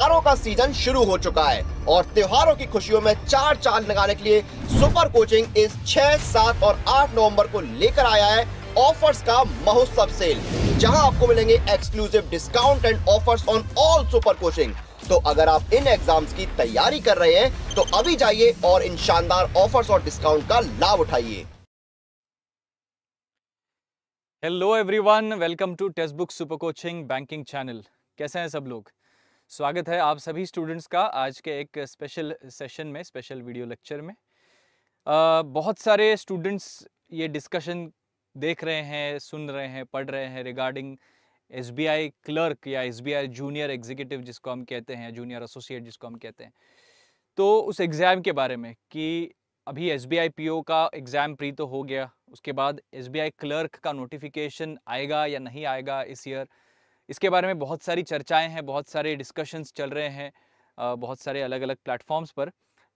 त्योहारों का सीजन शुरू हो चुका है और त्योहारों की खुशियों में चार चांद लगाने के लिए सुपर कोचिंग इस 6, 7 और 8 नवंबर को लेकर आया है ऑफर्स का महोत्सव सेल जहां आपको मिलेंगे exclusive discount and offers on all super coaching तो अगर आप इन एग्जाम्स की तैयारी कर रहे हैं तो अभी जाइए और इन शानदार ऑफर्स और डिस्काउंट का लाभ उठाइए hello everyone welcome to Testbook super coaching banking channel कैसे हैं सब लोग स्वागत है आप सभी स्टूडेंट्स का आज के एक स्पेशल सेशन में स्पेशल वीडियो लेक्चर में आ, बहुत सारे स्टूडेंट्स ये डिस्कशन देख रहे हैं सुन रहे हैं पढ़ रहे हैं रिगार्डिंग एस क्लर्क या एस जूनियर एग्जीक्यूटिव जिसको हम कहते हैं जूनियर एसोसिएट जिसको हम कहते हैं तो उस एग्ज़ाम के बारे में कि अभी एस बी का एग्ज़ाम प्री तो हो गया उसके बाद एस क्लर्क का नोटिफिकेशन आएगा या नहीं आएगा इस ईयर इसके बारे में बहुत सारी चर्चाएं हैं बहुत सारे डिस्कशंस चल रहे हैं बहुत सारे अलग अलग प्लेटफॉर्म्स पर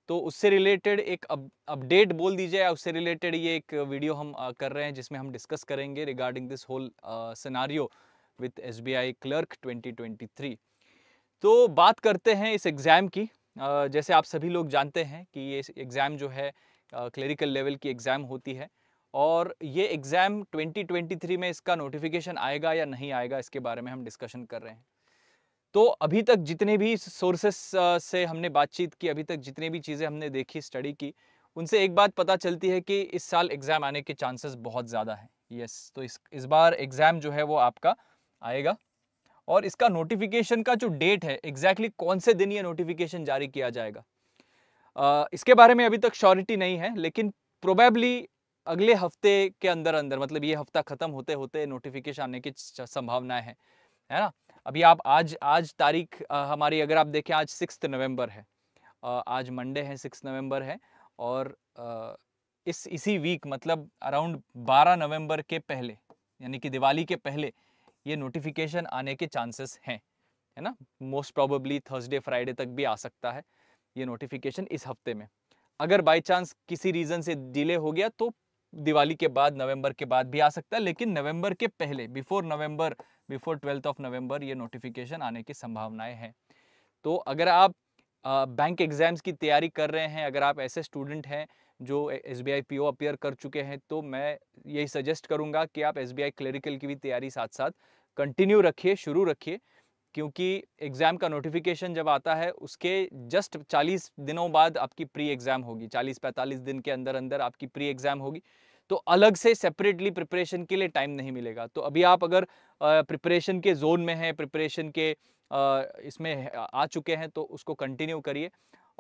तो उससे रिलेटेड एक अपडेट बोल दीजिए या उससे रिलेटेड ये एक वीडियो हम कर रहे हैं जिसमें हम डिस्कस करेंगे regarding this whole scenario with S B I clerk 2023 तो बात करते हैं इस एग्ज़ाम की जैसे आप सभी लोग जानते हैं कि ये एग्ज़ाम जो है क्लरिकल लेवल की एग्ज़ाम होती है और ये एग्ज़ाम 2023 में इसका नोटिफिकेशन आएगा या नहीं आएगा इसके बारे में हम डिस्कशन कर रहे हैं तो अभी तक जितने भी सोर्सेस से हमने बातचीत की अभी तक जितने भी चीज़ें हमने देखी स्टडी की उनसे एक बात पता चलती है कि इस साल एग्ज़ाम आने के चांसेस बहुत ज़्यादा है यस तो इस इस बार एग्ज़ाम जो है वो आपका आएगा और इसका नोटिफिकेशन का जो डेट है एग्जैक्टली exactly कौन से दिन ये नोटिफिकेशन जारी किया जाएगा आ, इसके बारे में अभी तक श्योरिटी नहीं है लेकिन प्रोबेबली अगले हफ्ते के अंदर अंदर मतलब ये हफ्ता ख़त्म होते होते नोटिफिकेशन आने की संभावनाएं हैं है ना अभी आप आज आज तारीख हमारी अगर आप देखें आज सिक्स नवंबर है आज मंडे है सिक्स नवंबर है और इस इसी वीक मतलब अराउंड 12 नवंबर के पहले यानी कि दिवाली के पहले ये नोटिफिकेशन आने के चांसेस हैं है ना मोस्ट प्रोबेबली थर्सडे फ्राइडे तक भी आ सकता है ये नोटिफिकेशन इस हफ्ते में अगर बाई चांस किसी रीज़न से डिले हो गया तो दिवाली के बाद नवंबर के बाद भी आ सकता है लेकिन नवंबर के पहले before November before twelfth of November ये नोटिफिकेशन आने की संभावनाएं हैं तो अगर आप बैंक एग्ज़ाम्स की तैयारी कर रहे हैं अगर आप ऐसे स्टूडेंट हैं जो एस बी आई कर चुके हैं तो मैं यही सजेस्ट करूंगा कि आप एस बी आई क्लरिकल की भी तैयारी साथ साथ कंटिन्यू रखिए शुरू रखिए क्योंकि एग्ज़ाम का नोटिफिकेशन जब आता है उसके जस्ट 40 दिनों बाद आपकी प्री एग्ज़ाम होगी 40-45 दिन के अंदर अंदर आपकी प्री एग्ज़ाम होगी तो अलग से सेपरेटली प्रिपरेशन के लिए टाइम नहीं मिलेगा तो अभी आप अगर प्रिपरेशन के जोन में हैं प्रिपरेशन के इसमें आ चुके हैं तो उसको कंटिन्यू करिए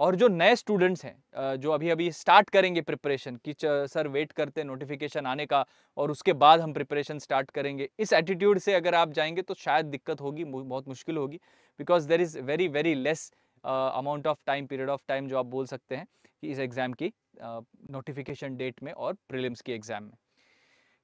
और जो नए स्टूडेंट्स हैं जो अभी अभी स्टार्ट करेंगे प्रिपरेशन कि सर वेट करते हैं नोटिफिकेशन आने का और उसके बाद हम प्रिपरेशन स्टार्ट करेंगे इस एटीट्यूड से अगर आप जाएंगे तो शायद दिक्कत होगी बहुत मुश्किल होगी because there is very very less amount of time period of time जो आप बोल सकते हैं कि इस एग्ज़ाम की नोटिफिकेशन uh, डेट में और प्रिलिम्स की एग्ज़ाम में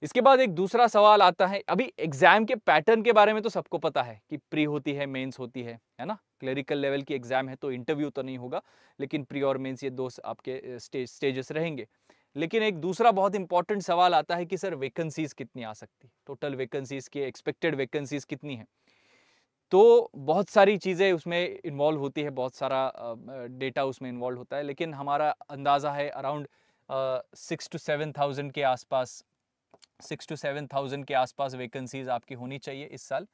इसके बाद एक दूसरा सवाल आता है अभी एग्जाम के पैटर्न के बारे में तो सबको पता है कि प्री होती है मेंस होती है है ना क्लरिकल लेवल की एग्जाम है तो इंटरव्यू तो नहीं होगा लेकिन प्री और मेंस ये दो आपके स्टेज स्टेजेस रहेंगे लेकिन एक दूसरा बहुत इंपॉर्टेंट सवाल आता है कि सर वैकेंसीज कितनी आ सकती टोटल वैकेंसीज की एक्सपेक्टेड वैकेंसीज कितनी है तो बहुत सारी चीज़ें उसमें इन्वॉल्व होती है बहुत सारा डेटा उसमें इन्वॉल्व होता है लेकिन हमारा अंदाज़ा है around six to seven thousand के आसपास सिक्स टू सेवन थाउजेंड के आसपास वैकेंसीज आपकी होनी चाहिए इस साल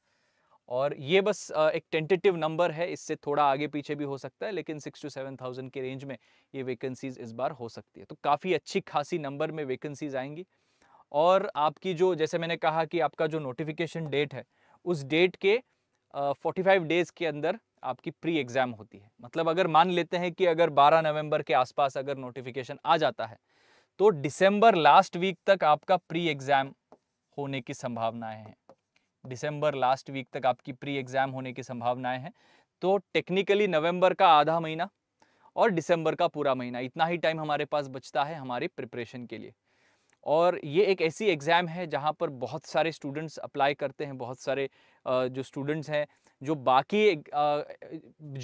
और ये बस एक टेंटेटिव नंबर है इससे थोड़ा आगे पीछे भी हो सकता है लेकिन सिक्स टू सेवन थाउजेंड के रेंज में ये वैकेंसीज इस बार हो सकती है तो काफ़ी अच्छी खासी नंबर में वैकेंसीज आएंगी और आपकी जो जैसे मैंने कहा कि आपका जो नोटिफिकेशन डेट है उस डेट के फोर्टी फाइव डेज़ के अंदर आपकी प्री एग्ज़ाम होती है मतलब अगर मान लेते हैं कि अगर बारह नवम्बर के आसपास अगर नोटिफिकेशन आ जाता है तो दिसंबर लास्ट वीक तक आपका प्री एग्जाम होने की संभावनाएं हैं दिसंबर लास्ट वीक तक आपकी प्री एग्जाम होने की संभावनाएं हैं तो टेक्निकली नवंबर का आधा महीना और दिसंबर का पूरा महीना इतना ही टाइम हमारे पास बचता है हमारे प्रिपरेशन के लिए और ये एक ऐसी एग्ज़ाम है जहाँ पर बहुत सारे स्टूडेंट्स अप्लाई करते हैं बहुत सारे जो स्टूडेंट्स हैं जो बाकी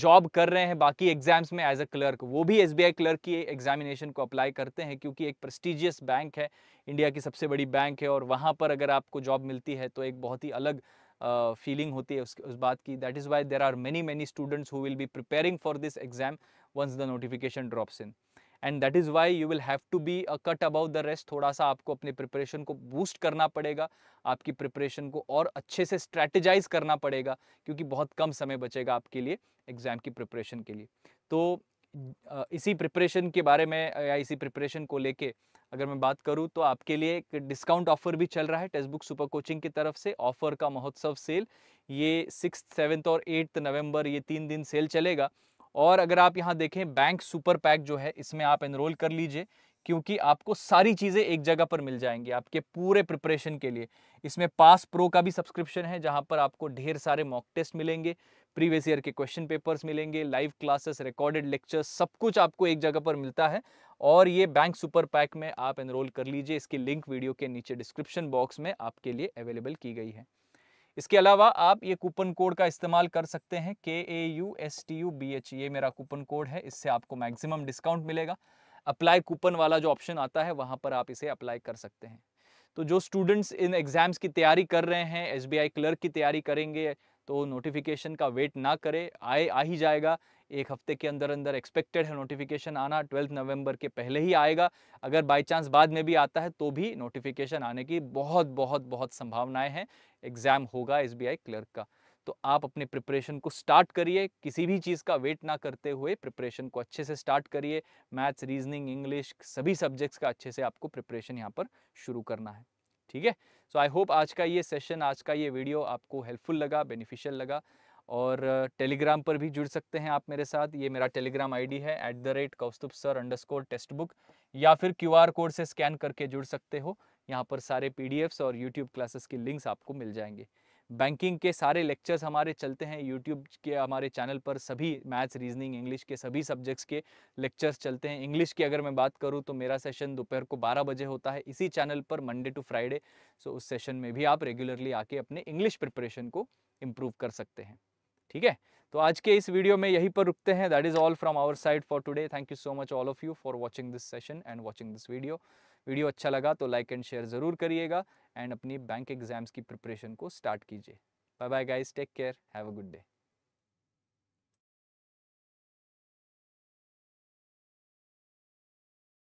जॉब कर रहे हैं बाकी एग्ज़ाम्स में एज अ क्लर्क वो भी एस क्लर्क की एग्जामिनेशन को अप्लाई करते हैं क्योंकि एक प्रस्टिजियस बैंक है इंडिया की सबसे बड़ी बैंक है और वहाँ पर अगर आपको जॉब मिलती है तो एक बहुत ही अलग फीलिंग uh, होती है उस, उस बात की that is why there are many many students who will be preparing for this exam once the notification drops in and that is why you will have to be a cut above the rest थोड़ा सा आपको अपने preparation को boost करना पड़ेगा आपकी preparation को और अच्छे से स्ट्रैटेजाइज करना पड़ेगा क्योंकि बहुत कम समय बचेगा आपके लिए एग्ज़ाम की प्रिपरेशन के लिए तो इसी प्रिपरेशन के बारे में या इसी प्रिपरेशन को लेके अगर मैं बात करूँ तो आपके लिए एक डिस्काउंट ऑफर भी चल रहा है टेक्स्ट बुक सुपर कोचिंग की तरफ से ऑफर का महोत्सव सेल ये सिक्स सेवन्थ और एट्थ नवंबर ये तीन दिन सेल चलेगा और अगर आप यहाँ देखें बैंक सुपर पैक जो है इसमें आप एनरोल कर लीजिए क्योंकि आपको सारी चीज़ें एक जगह पर मिल जाएंगी आपके पूरे प्रिपरेशन के लिए इसमें पास प्रो का भी सब्सक्रिप्शन है जहाँ पर आपको ढेर सारे मॉक टेस्ट मिलेंगे प्रीवियस ईयर के क्वेश्चन पेपर्स मिलेंगे लाइव क्लासेस रिकॉर्डेड लेक्चर्स सब कुछ आपको एक जगह पर मिलता है और ये बैंक सुपर पैक में आप एनरोल कर लीजिए इसकी लिंक वीडियो के नीचे डिस्क्रिप्शन बॉक्स में आपके लिए अवेलेबल की गई है इसके अलावा आप ये कूपन कोड का इस्तेमाल कर सकते हैं के A U S T U B H ये मेरा कूपन कोड है इससे आपको मैक्सिमम डिस्काउंट मिलेगा अप्लाई कूपन वाला जो ऑप्शन आता है वहाँ पर आप इसे अप्लाई कर सकते हैं तो जो स्टूडेंट्स इन एग्ज़ाम्स की तैयारी कर रहे हैं एस क्लर्क की तैयारी करेंगे तो नोटिफिकेशन का वेट ना करें आए आ ही जाएगा एक हफ्ते के अंदर अंदर एक्सपेक्टेड है नोटिफिकेशन आना ट्वेल्थ नवंबर के पहले ही आएगा अगर बाई चांस बाद में भी आता है तो भी नोटिफिकेशन आने की बहुत बहुत बहुत संभावनाएं हैं एग्ज़ाम होगा एस क्लर्क का तो आप अपने प्रिपरेशन को स्टार्ट करिए किसी भी चीज़ का वेट ना करते हुए प्रिपरेशन को अच्छे से स्टार्ट करिए मैथ्स रीजनिंग इंग्लिश सभी सब्जेक्ट्स का अच्छे से आपको प्रिपरेशन यहाँ पर शुरू करना है ठीक है सो आई होप आज का ये सेशन आज का ये वीडियो आपको हेल्पफुल लगा बेनिफिशियल लगा और टेलीग्राम पर भी जुड़ सकते हैं आप मेरे साथ ये मेरा टेलीग्राम आईडी है at the rate Kaustubh sir underscore text book या फिर क्यूआर कोड से स्कैन करके जुड़ सकते हो यहाँ पर सारे पीडीएफ्स और यूट्यूब क्लासेस की लिंक्स आपको मिल जाएंगे बैंकिंग के सारे लेक्चर्स हमारे चलते हैं यूट्यूब के हमारे चैनल पर सभी मैथ्स रीजनिंग इंग्लिश के सभी सब्जेक्ट्स के लेक्चर्स चलते हैं इंग्लिश की अगर मैं बात करूँ तो मेरा सेशन दोपहर को 12 बजे होता है इसी चैनल पर मंडे टू फ्राइडे सो उस सेशन में भी आप रेगुलरली आके अपने इंग्लिश प्रिपरेशन को इम्प्रूव कर सकते हैं ठीक है तो आज के इस वीडियो में यहीं पर रुकते हैं that is all from our side for today thank you so much all of you for watching this session and watching this video video अच्छा लगा तो लाइक एंड शेयर ज़रूर करिएगा एंड अपनी बैंक एग्जाम्स की प्रिपरेशन को start कीजिए bye bye guys take care have a good day